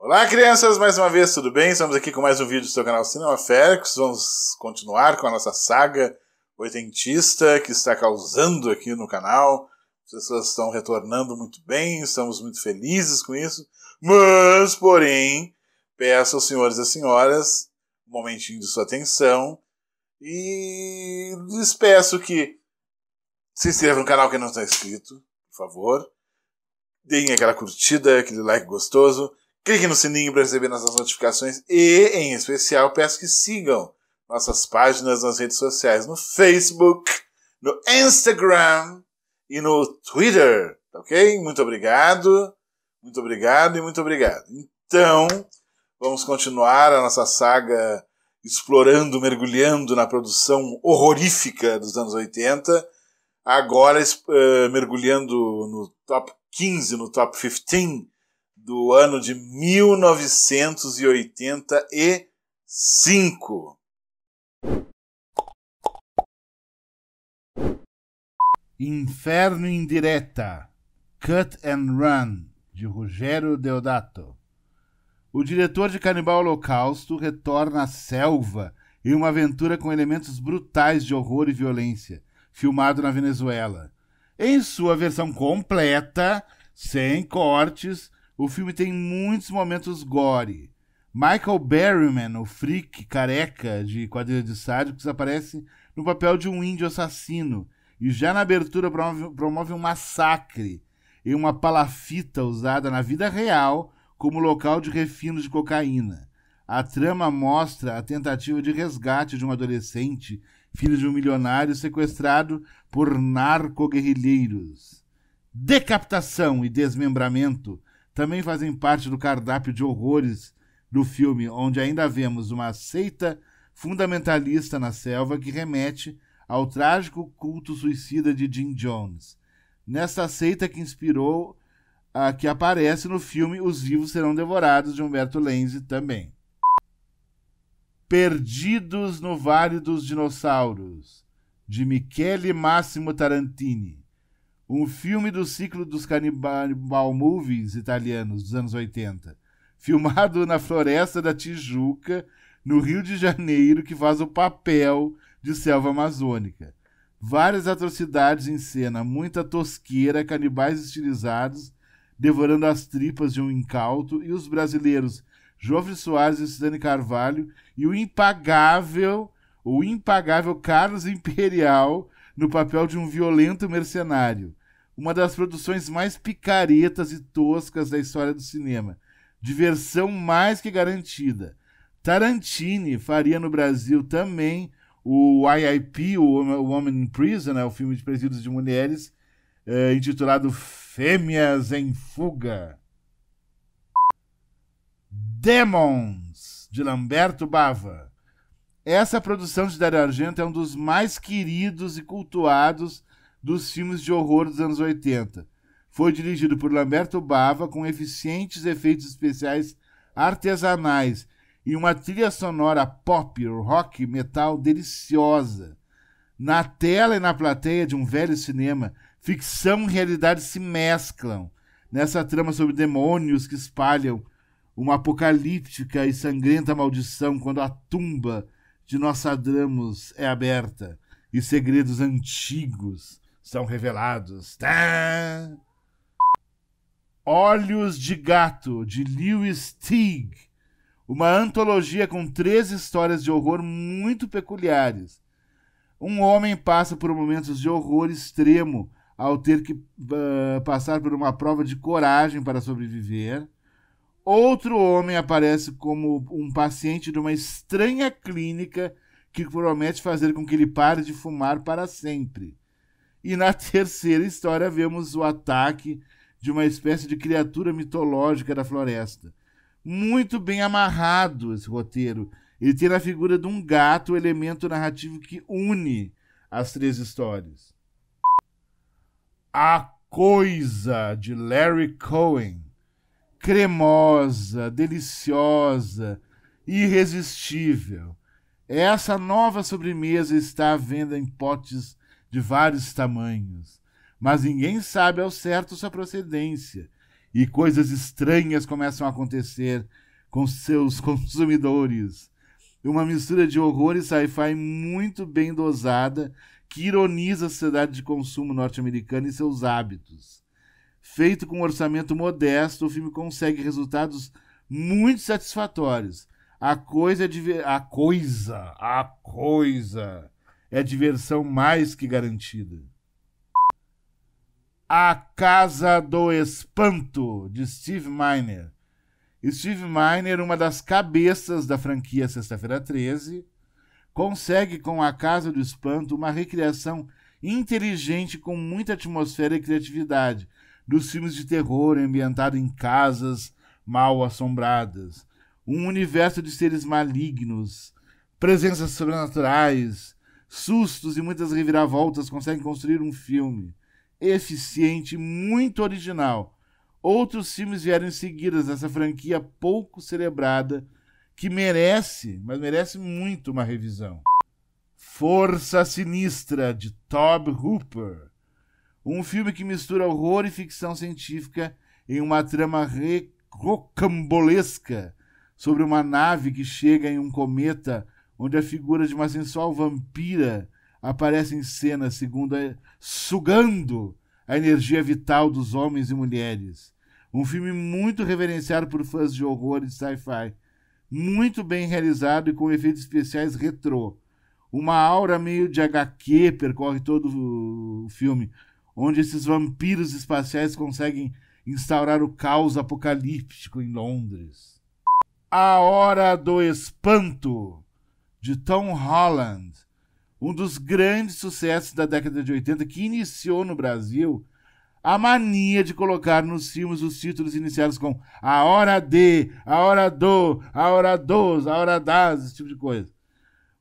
Olá, crianças! Mais uma vez, tudo bem? Estamos aqui com mais um vídeo do seu canal Cinema Féricos. Vamos continuar com a nossa saga oitentista que está causando aqui no canal. As pessoas estão retornando muito bem, estamos muito felizes com isso. Mas, porém, peço aos senhores e senhoras um momentinho de sua atenção e lhes peço que se inscreva no canal quem não está inscrito, por favor. Deem aquela curtida, aquele like gostoso Clique no sininho para receber nossas notificações e, em especial, peço que sigam nossas páginas nas redes sociais, no Facebook, no Instagram e no Twitter, tá ok? Muito obrigado, muito obrigado e muito obrigado. Então, vamos continuar a nossa saga explorando, mergulhando na produção horrorífica dos anos 80, agora uh, mergulhando no top 15, no top 15 do ano de 1985. Inferno Indireta Cut and Run, de Rogério Deodato. O diretor de Canibal Holocausto retorna à selva em uma aventura com elementos brutais de horror e violência, filmado na Venezuela. Em sua versão completa, sem cortes, o filme tem muitos momentos gore. Michael Berryman, o freak careca de quadrilha de sádicos, aparece no papel de um índio assassino e já na abertura promove, promove um massacre em uma palafita usada na vida real como local de refino de cocaína. A trama mostra a tentativa de resgate de um adolescente, filho de um milionário sequestrado por narcoguerrilheiros. Decapitação e desmembramento também fazem parte do cardápio de horrores do filme, onde ainda vemos uma seita fundamentalista na selva que remete ao trágico culto suicida de Jim Jones. Nesta seita que inspirou a que aparece no filme Os Vivos Serão Devorados, de Humberto Lenzi também. Perdidos no Vale dos Dinossauros, de Michele Máximo Tarantini. Um filme do ciclo dos Cannibal Movies italianos dos anos 80. Filmado na floresta da Tijuca, no Rio de Janeiro, que faz o papel de selva amazônica. Várias atrocidades em cena, muita tosqueira, canibais estilizados devorando as tripas de um incauto e os brasileiros Jovem Soares e Suzane Carvalho e o impagável, o impagável Carlos Imperial no papel de um violento mercenário uma das produções mais picaretas e toscas da história do cinema. Diversão mais que garantida. Tarantini faria no Brasil também o IIP, o Woman in Prison, né, o filme de presídios de mulheres, eh, intitulado Fêmeas em Fuga. Demons, de Lamberto Bava. Essa produção de Dario Argento é um dos mais queridos e cultuados dos filmes de horror dos anos 80. Foi dirigido por Lamberto Bava com eficientes efeitos especiais artesanais e uma trilha sonora pop, rock, metal deliciosa. Na tela e na plateia de um velho cinema, ficção e realidade se mesclam nessa trama sobre demônios que espalham uma apocalíptica e sangrenta maldição quando a tumba de Nostradamus é aberta e segredos antigos são revelados. Tá? Olhos de Gato, de Lewis Teague. Uma antologia com três histórias de horror muito peculiares. Um homem passa por momentos de horror extremo ao ter que uh, passar por uma prova de coragem para sobreviver. Outro homem aparece como um paciente de uma estranha clínica que promete fazer com que ele pare de fumar para sempre. E na terceira história vemos o ataque de uma espécie de criatura mitológica da floresta. Muito bem amarrado esse roteiro. Ele tem na figura de um gato o elemento narrativo que une as três histórias. A Coisa, de Larry Cohen. Cremosa, deliciosa, irresistível. Essa nova sobremesa está à venda em potes de vários tamanhos, mas ninguém sabe ao certo sua procedência, e coisas estranhas começam a acontecer com seus consumidores. Uma mistura de horror e sci-fi muito bem dosada que ironiza a sociedade de consumo norte-americana e seus hábitos. Feito com um orçamento modesto, o filme consegue resultados muito satisfatórios. A coisa é de ver... a coisa, a coisa é diversão mais que garantida. A Casa do Espanto, de Steve Miner. Steve Miner, uma das cabeças da franquia Sexta-feira 13, consegue com A Casa do Espanto uma recriação inteligente com muita atmosfera e criatividade dos filmes de terror ambientado em casas mal assombradas, um universo de seres malignos, presenças sobrenaturais, sustos e muitas reviravoltas conseguem construir um filme eficiente e muito original. Outros filmes vieram em seguida dessa franquia pouco celebrada que merece, mas merece muito uma revisão. Força Sinistra de Tob Hooper. Um filme que mistura horror e ficção científica em uma trama rocambolesca sobre uma nave que chega em um cometa onde a figura de uma sensual vampira aparece em cena, segundo a... sugando a energia vital dos homens e mulheres. Um filme muito reverenciado por fãs de horror e de sci-fi. Muito bem realizado e com efeitos especiais retrô. Uma aura meio de HQ percorre todo o filme, onde esses vampiros espaciais conseguem instaurar o caos apocalíptico em Londres. A Hora do Espanto de Tom Holland, um dos grandes sucessos da década de 80 que iniciou no Brasil a mania de colocar nos filmes os títulos iniciados com a hora de, a hora do, a hora dos, a hora das, esse tipo de coisa.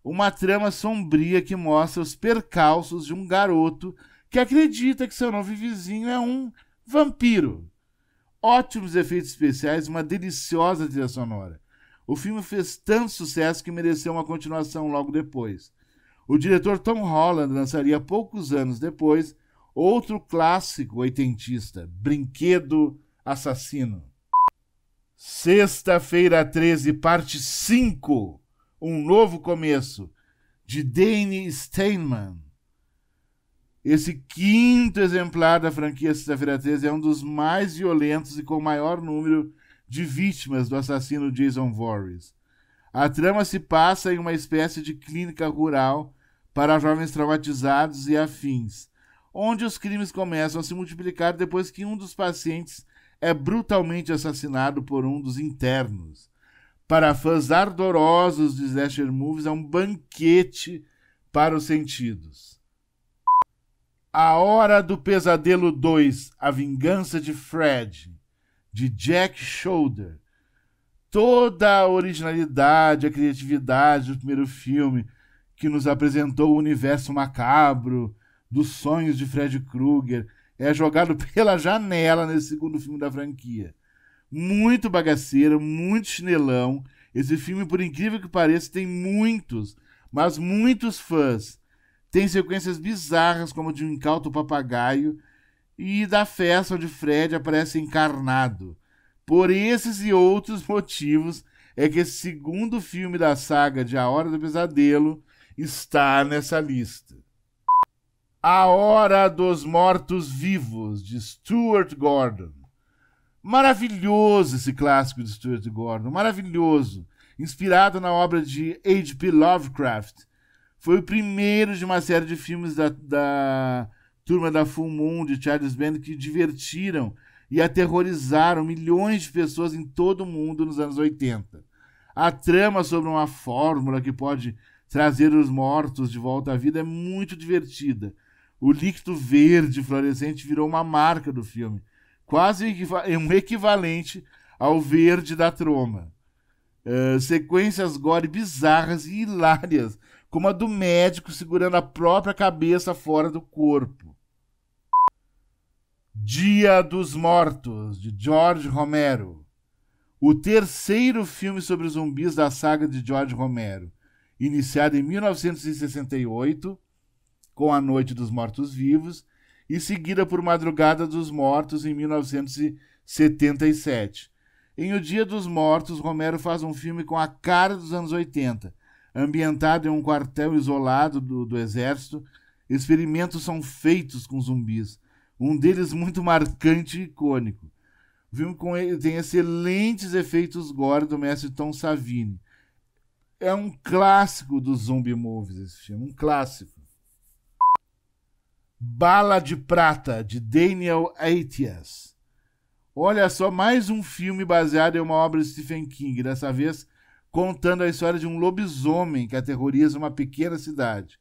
Uma trama sombria que mostra os percalços de um garoto que acredita que seu novo vizinho é um vampiro. Ótimos efeitos especiais, uma deliciosa trilha sonora. O filme fez tanto sucesso que mereceu uma continuação logo depois. O diretor Tom Holland lançaria poucos anos depois outro clássico oitentista, Brinquedo Assassino. Sexta-feira 13, parte 5, Um Novo Começo, de Danny Steinman. Esse quinto exemplar da franquia Sexta-feira 13 é um dos mais violentos e com maior número de vítimas do assassino Jason Voorhees. A trama se passa em uma espécie de clínica rural para jovens traumatizados e afins, onde os crimes começam a se multiplicar depois que um dos pacientes é brutalmente assassinado por um dos internos. Para fãs ardorosos de slasher movies, é um banquete para os sentidos. A Hora do Pesadelo 2 A Vingança de Fred de Jack Shoulder. Toda a originalidade, a criatividade do primeiro filme, que nos apresentou o universo macabro dos sonhos de Fred Krueger, é jogado pela janela nesse segundo filme da franquia. Muito bagaceiro, muito chinelão. Esse filme, por incrível que pareça, tem muitos, mas muitos fãs. Tem sequências bizarras, como de um incauto papagaio, e da festa onde Fred aparece encarnado. Por esses e outros motivos é que esse segundo filme da saga de A Hora do Pesadelo está nessa lista. A Hora dos Mortos Vivos, de Stuart Gordon. Maravilhoso esse clássico de Stuart Gordon, maravilhoso. Inspirado na obra de H.P. Lovecraft. Foi o primeiro de uma série de filmes da, da turma da Full Moon, de Charles Band, que divertiram e aterrorizaram milhões de pessoas em todo o mundo nos anos 80. A trama sobre uma fórmula que pode trazer os mortos de volta à vida é muito divertida. O líquido verde fluorescente virou uma marca do filme, quase um equivalente ao verde da troma. Uh, sequências gore bizarras e hilárias, como a do médico segurando a própria cabeça fora do corpo. Dia dos Mortos, de George Romero. O terceiro filme sobre zumbis da saga de George Romero, iniciado em 1968 com A Noite dos Mortos-Vivos e seguida por Madrugada dos Mortos em 1977. Em O Dia dos Mortos, Romero faz um filme com a cara dos anos 80, ambientado em um quartel isolado do, do exército. Experimentos são feitos com zumbis um deles muito marcante e icônico. O filme com ele tem excelentes efeitos gore do mestre Tom Savini. É um clássico dos zombie movies esse filme, um clássico. Bala de Prata, de Daniel Aetias. Olha só, mais um filme baseado em uma obra de Stephen King, dessa vez contando a história de um lobisomem que aterroriza uma pequena cidade.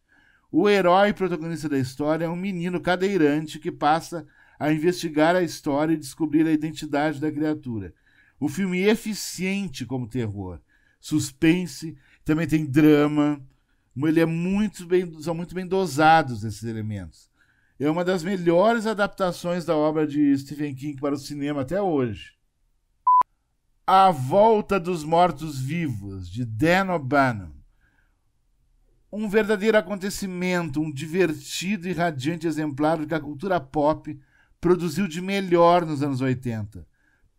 O herói protagonista da história é um menino cadeirante que passa a investigar a história e descobrir a identidade da criatura. Um filme é eficiente como terror, suspense, também tem drama. Ele é muito bem, são muito bem dosados esses elementos. É uma das melhores adaptações da obra de Stephen King para o cinema até hoje. A Volta dos Mortos-Vivos, de Dan O'Bannon um verdadeiro acontecimento, um divertido e radiante exemplar do que a cultura pop produziu de melhor nos anos 80.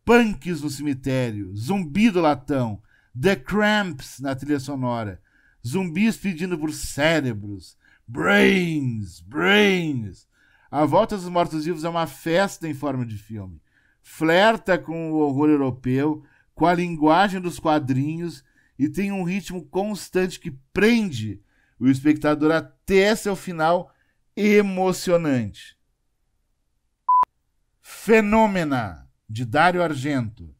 Punks no cemitério, zumbi do latão, The Cramps na trilha sonora, zumbis pedindo por cérebros, brains, brains. A Volta dos Mortos-Vivos é uma festa em forma de filme. Flerta com o horror europeu, com a linguagem dos quadrinhos e tem um ritmo constante que prende o espectador até seu final emocionante. Fenômena, de Dario Argento.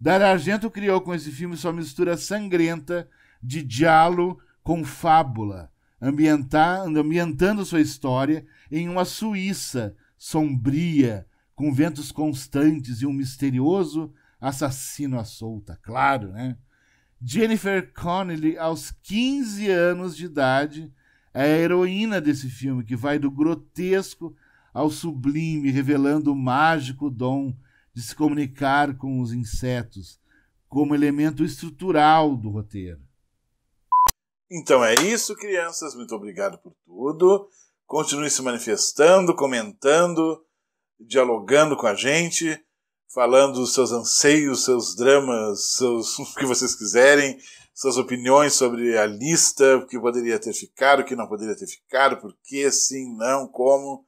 Dario Argento criou com esse filme sua mistura sangrenta de diálogo com fábula, ambientando sua história em uma Suíça sombria, com ventos constantes e um misterioso assassino à solta, claro, né? Jennifer Connelly, aos 15 anos de idade, é a heroína desse filme, que vai do grotesco ao sublime, revelando o mágico dom de se comunicar com os insetos como elemento estrutural do roteiro. Então é isso, crianças. Muito obrigado por tudo. Continue se manifestando, comentando, dialogando com a gente falando os seus anseios, seus dramas, seus, o que vocês quiserem, suas opiniões sobre a lista, o que poderia ter ficado, o que não poderia ter ficado, por que, sim, não, como.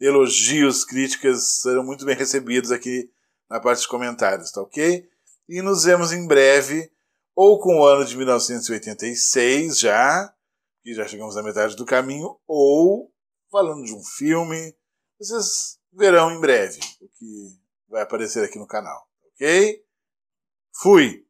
Elogios, críticas serão muito bem recebidos aqui na parte de comentários, tá ok? E nos vemos em breve, ou com o ano de 1986 já, que já chegamos à metade do caminho, ou falando de um filme. Vocês verão em breve o que vai aparecer aqui no canal, ok? Fui!